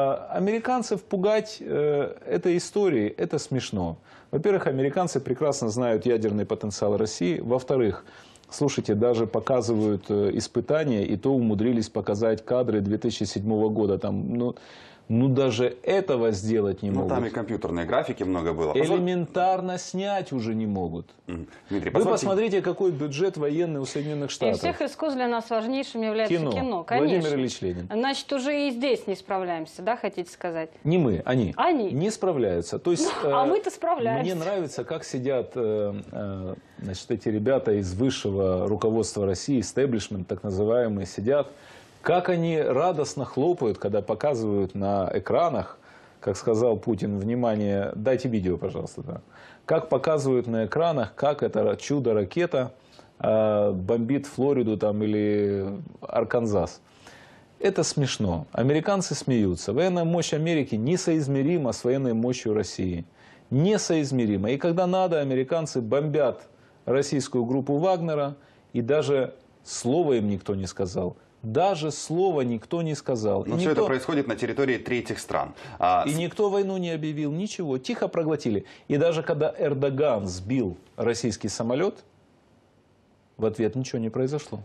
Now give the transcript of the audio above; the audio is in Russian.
А, американцев пугать э, этой историей – это смешно. Во-первых, американцы прекрасно знают ядерный потенциал России. Во-вторых, слушайте, даже показывают э, испытания, и то умудрились показать кадры 2007 года. Там, ну, ну, даже этого сделать не ну, могут. Ну, там и компьютерные графики много было. Элементарно снять уже не могут. Дмитрий, Вы посмотрите, какой бюджет военный у Соединенных Штатов. И всех искусств для нас важнейшим является кино. кино конечно. Владимир Ильич Ленин. Значит, уже и здесь не справляемся, да, хотите сказать? Не мы, они. Они. Не справляются. То есть, ну, а э, мы-то справляемся. Мне нравится, как сидят э, э, значит, эти ребята из высшего руководства России, истеблишмент так называемый, сидят как они радостно хлопают, когда показывают на экранах, как сказал Путин, внимание, дайте видео, пожалуйста. Да. Как показывают на экранах, как это чудо-ракета э, бомбит Флориду там, или Арканзас. Это смешно. Американцы смеются. Военная мощь Америки несоизмерима с военной мощью России. Несоизмерима. И когда надо, американцы бомбят российскую группу Вагнера, и даже слова им никто не сказал даже слова никто не сказал. Но и все никто... это происходит на территории третьих стран. А... И никто войну не объявил, ничего, тихо проглотили. И даже когда Эрдоган сбил российский самолет, в ответ ничего не произошло.